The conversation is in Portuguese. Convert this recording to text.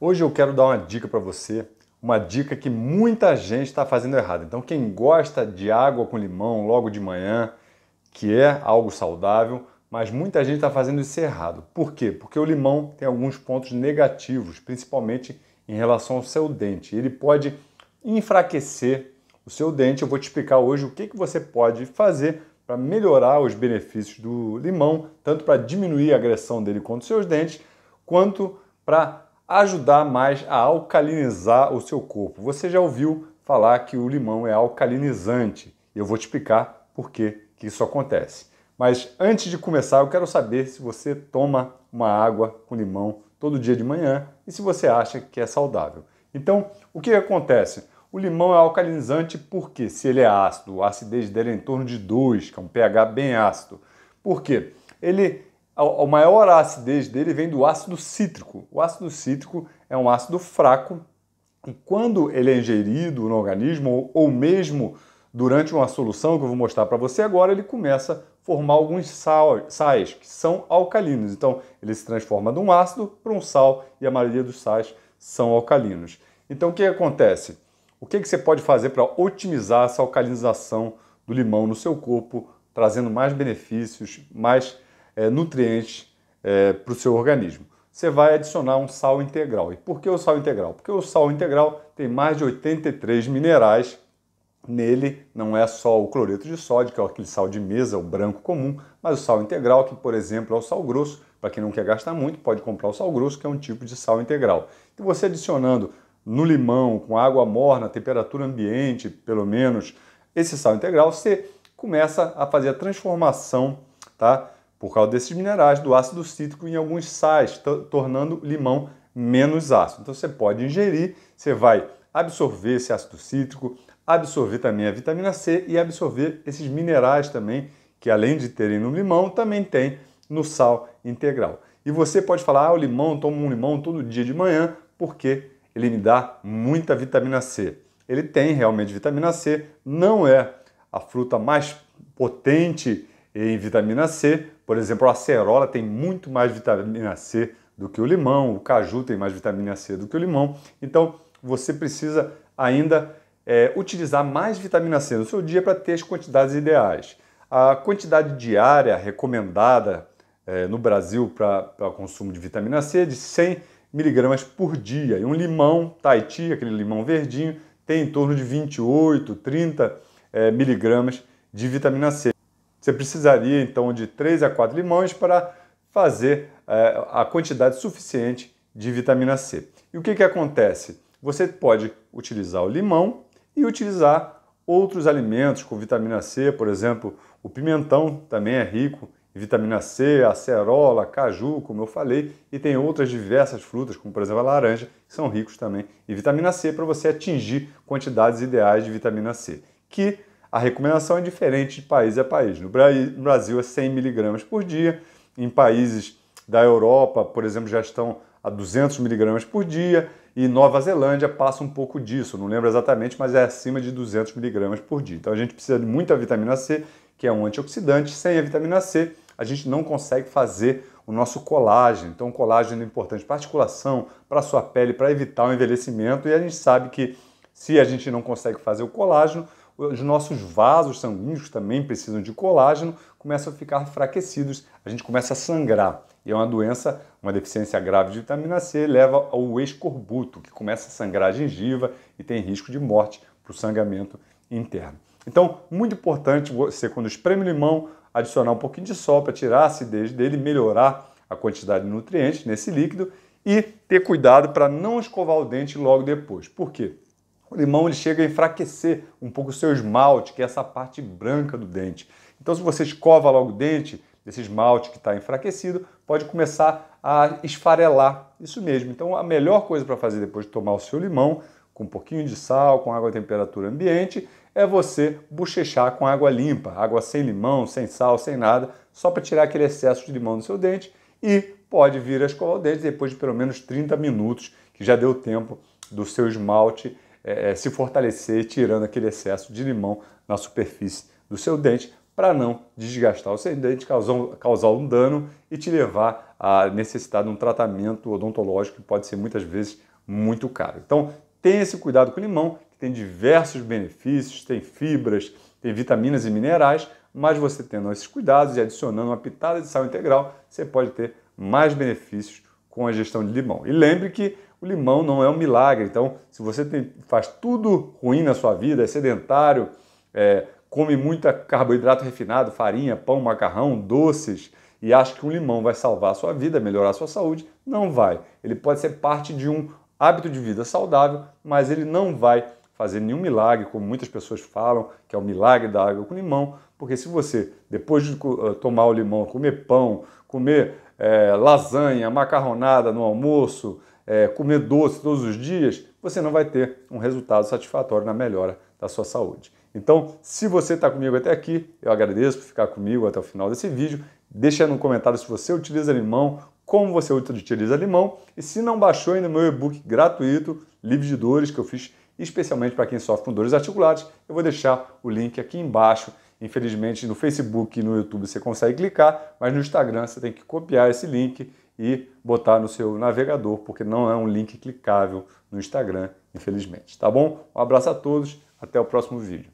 Hoje eu quero dar uma dica para você, uma dica que muita gente está fazendo errado. Então, quem gosta de água com limão logo de manhã, que é algo saudável, mas muita gente está fazendo isso errado. Por quê? Porque o limão tem alguns pontos negativos, principalmente em relação ao seu dente. Ele pode enfraquecer o seu dente. Eu vou te explicar hoje o que, que você pode fazer para melhorar os benefícios do limão, tanto para diminuir a agressão dele contra os seus dentes, quanto para ajudar mais a alcalinizar o seu corpo. Você já ouviu falar que o limão é alcalinizante. Eu vou te explicar por que, que isso acontece. Mas antes de começar, eu quero saber se você toma uma água com limão todo dia de manhã e se você acha que é saudável. Então, o que acontece? O limão é alcalinizante porque, se ele é ácido, a acidez dele é em torno de 2, que é um pH bem ácido. Por quê? Ele a maior acidez dele vem do ácido cítrico. O ácido cítrico é um ácido fraco e quando ele é ingerido no organismo ou mesmo durante uma solução que eu vou mostrar para você agora, ele começa a formar alguns sal, sais que são alcalinos. Então, ele se transforma de um ácido para um sal e a maioria dos sais são alcalinos. Então, o que acontece? O que, que você pode fazer para otimizar essa alcalinização do limão no seu corpo, trazendo mais benefícios, mais é, nutrientes é, para o seu organismo. Você vai adicionar um sal integral. E por que o sal integral? Porque o sal integral tem mais de 83 minerais Nele não é só o cloreto de sódio, que é aquele sal de mesa, o branco comum, mas o sal integral, que por exemplo é o sal grosso. Para quem não quer gastar muito, pode comprar o sal grosso, que é um tipo de sal integral. Então você adicionando no limão, com água morna, temperatura ambiente, pelo menos, esse sal integral, você começa a fazer a transformação tá, por causa desses minerais, do ácido cítrico em alguns sais, tornando o limão menos ácido. Então você pode ingerir, você vai absorver esse ácido cítrico, absorver também a vitamina C e absorver esses minerais também, que além de terem no limão, também tem no sal integral. E você pode falar, ah, o limão, tomo um limão todo dia de manhã, porque ele me dá muita vitamina C. Ele tem realmente vitamina C, não é a fruta mais potente em vitamina C. Por exemplo, a acerola tem muito mais vitamina C do que o limão, o caju tem mais vitamina C do que o limão. Então, você precisa ainda é, utilizar mais vitamina C no seu dia para ter as quantidades ideais. A quantidade diária recomendada é, no Brasil para consumo de vitamina C é de 100 miligramas por dia. E um limão Tahiti, aquele limão verdinho, tem em torno de 28, 30 é, miligramas de vitamina C. Você precisaria então de 3 a 4 limões para fazer é, a quantidade suficiente de vitamina C. E o que, que acontece? Você pode utilizar o limão e utilizar outros alimentos com vitamina C, por exemplo, o pimentão também é rico em vitamina C, acerola, caju, como eu falei, e tem outras diversas frutas, como por exemplo a laranja, que são ricos também em vitamina C para você atingir quantidades ideais de vitamina C, que a recomendação é diferente de país a país. No Brasil é 100 miligramas por dia, em países da Europa, por exemplo, já estão a 200 miligramas por dia, e Nova Zelândia passa um pouco disso, não lembro exatamente, mas é acima de 200 miligramas por dia. Então a gente precisa de muita vitamina C, que é um antioxidante. Sem a vitamina C, a gente não consegue fazer o nosso colágeno. Então, colágeno é importante para articulação, para a sua pele, para evitar o envelhecimento. E a gente sabe que se a gente não consegue fazer o colágeno, os nossos vasos sanguíneos, também precisam de colágeno, começam a ficar enfraquecidos, a gente começa a sangrar. E é uma doença, uma deficiência grave de vitamina C leva ao escorbuto, que começa a sangrar a gengiva e tem risco de morte para o sangramento interno. Então, muito importante você, quando espreme o limão, adicionar um pouquinho de sol para tirar a acidez dele, melhorar a quantidade de nutrientes nesse líquido e ter cuidado para não escovar o dente logo depois. Por quê? O limão ele chega a enfraquecer um pouco o seu esmalte, que é essa parte branca do dente. Então, se você escova logo o dente, desse esmalte que está enfraquecido, pode começar a esfarelar. Isso mesmo. Então, a melhor coisa para fazer depois de tomar o seu limão, com um pouquinho de sal, com água à temperatura ambiente, é você bochechar com água limpa, água sem limão, sem sal, sem nada, só para tirar aquele excesso de limão do seu dente e pode vir a escovar o dente depois de pelo menos 30 minutos, que já deu tempo do seu esmalte é, é, se fortalecer tirando aquele excesso de limão na superfície do seu dente para não desgastar o seu dente, causar, causar um dano e te levar a necessitar de um tratamento odontológico que pode ser muitas vezes muito caro. Então, tenha esse cuidado com o limão, que tem diversos benefícios, tem fibras, tem vitaminas e minerais, mas você tendo esses cuidados e adicionando uma pitada de sal integral, você pode ter mais benefícios com a ingestão de limão. E lembre que o limão não é um milagre. Então, se você tem, faz tudo ruim na sua vida, é sedentário, é, come muita carboidrato refinado, farinha, pão, macarrão, doces, e acha que um limão vai salvar a sua vida, melhorar a sua saúde, não vai. Ele pode ser parte de um hábito de vida saudável, mas ele não vai fazer nenhum milagre, como muitas pessoas falam, que é o milagre da água com limão, porque se você, depois de eh, tomar o limão, comer pão, comer é, lasanha, macarronada no almoço, é, comer doce todos os dias, você não vai ter um resultado satisfatório na melhora da sua saúde. Então, se você está comigo até aqui, eu agradeço por ficar comigo até o final desse vídeo. Deixa no comentário se você utiliza limão, como você utiliza limão e se não baixou ainda meu e-book gratuito, livre de dores, que eu fiz especialmente para quem sofre com dores articulares, eu vou deixar o link aqui embaixo. Infelizmente, no Facebook e no YouTube você consegue clicar, mas no Instagram você tem que copiar esse link e botar no seu navegador, porque não é um link clicável no Instagram, infelizmente. Tá bom? Um abraço a todos, até o próximo vídeo.